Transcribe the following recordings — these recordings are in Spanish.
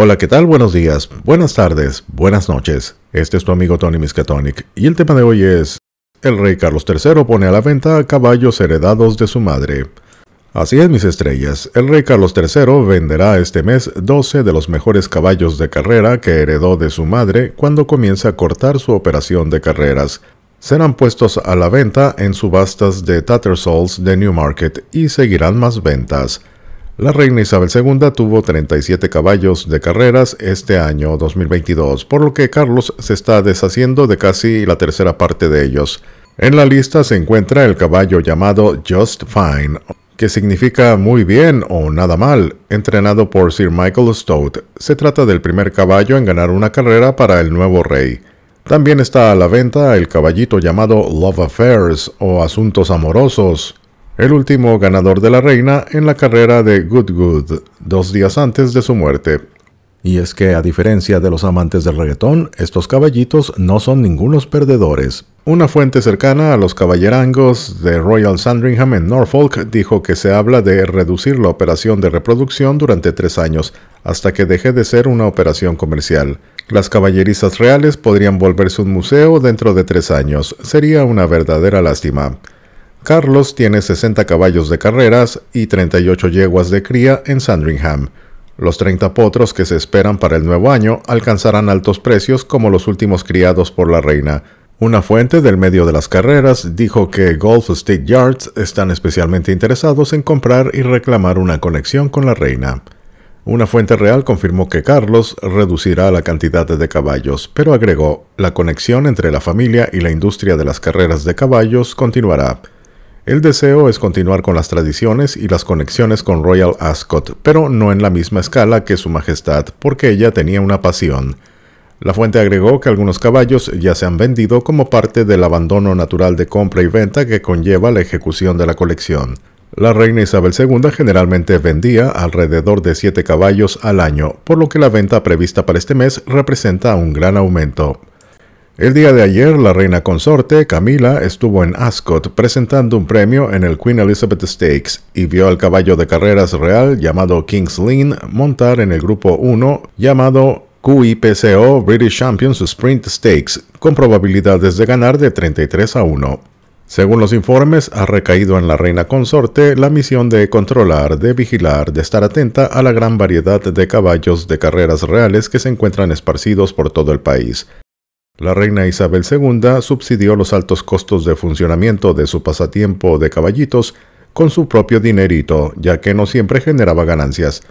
Hola, ¿qué tal? Buenos días, buenas tardes, buenas noches. Este es tu amigo Tony Miskatonic y el tema de hoy es El rey Carlos III pone a la venta caballos heredados de su madre. Así es, mis estrellas, el rey Carlos III venderá este mes 12 de los mejores caballos de carrera que heredó de su madre cuando comienza a cortar su operación de carreras. Serán puestos a la venta en subastas de Tattersalls de Newmarket y seguirán más ventas. La reina Isabel II tuvo 37 caballos de carreras este año 2022, por lo que Carlos se está deshaciendo de casi la tercera parte de ellos. En la lista se encuentra el caballo llamado Just Fine, que significa muy bien o nada mal, entrenado por Sir Michael Stout. Se trata del primer caballo en ganar una carrera para el nuevo rey. También está a la venta el caballito llamado Love Affairs o Asuntos Amorosos, el último ganador de la reina en la carrera de Goodwood, dos días antes de su muerte. Y es que a diferencia de los amantes del reggaetón, estos caballitos no son ningunos perdedores. Una fuente cercana a los caballerangos de Royal Sandringham en Norfolk dijo que se habla de reducir la operación de reproducción durante tres años, hasta que deje de ser una operación comercial. Las caballerizas reales podrían volverse un museo dentro de tres años. Sería una verdadera lástima. Carlos tiene 60 caballos de carreras y 38 yeguas de cría en Sandringham. Los 30 potros que se esperan para el nuevo año alcanzarán altos precios como los últimos criados por la reina. Una fuente del medio de las carreras dijo que Golf State Yards están especialmente interesados en comprar y reclamar una conexión con la reina. Una fuente real confirmó que Carlos reducirá la cantidad de caballos, pero agregó, la conexión entre la familia y la industria de las carreras de caballos continuará. El deseo es continuar con las tradiciones y las conexiones con Royal Ascot, pero no en la misma escala que Su Majestad, porque ella tenía una pasión. La fuente agregó que algunos caballos ya se han vendido como parte del abandono natural de compra y venta que conlleva la ejecución de la colección. La reina Isabel II generalmente vendía alrededor de 7 caballos al año, por lo que la venta prevista para este mes representa un gran aumento. El día de ayer, la reina consorte Camila estuvo en Ascot presentando un premio en el Queen Elizabeth Stakes y vio al caballo de carreras real llamado King's Lynn montar en el grupo 1 llamado QIPCO British Champions Sprint Stakes con probabilidades de ganar de 33 a 1. Según los informes, ha recaído en la reina consorte la misión de controlar, de vigilar, de estar atenta a la gran variedad de caballos de carreras reales que se encuentran esparcidos por todo el país, la reina Isabel II subsidió los altos costos de funcionamiento de su pasatiempo de caballitos con su propio dinerito, ya que no siempre generaba ganancias.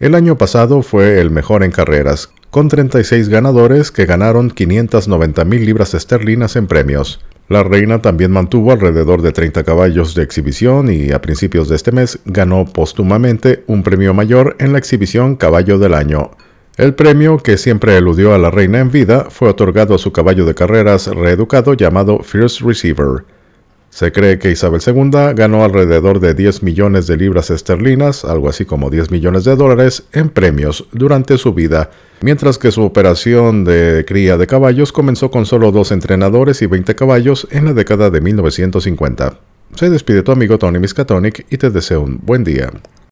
El año pasado fue el mejor en carreras, con 36 ganadores que ganaron 590 mil libras esterlinas en premios. La reina también mantuvo alrededor de 30 caballos de exhibición y a principios de este mes ganó póstumamente un premio mayor en la exhibición Caballo del Año. El premio, que siempre eludió a la reina en vida, fue otorgado a su caballo de carreras reeducado llamado First Receiver. Se cree que Isabel II ganó alrededor de 10 millones de libras esterlinas, algo así como 10 millones de dólares, en premios durante su vida, mientras que su operación de cría de caballos comenzó con solo dos entrenadores y 20 caballos en la década de 1950. Se despide tu amigo Tony Miskatonic y te deseo un buen día.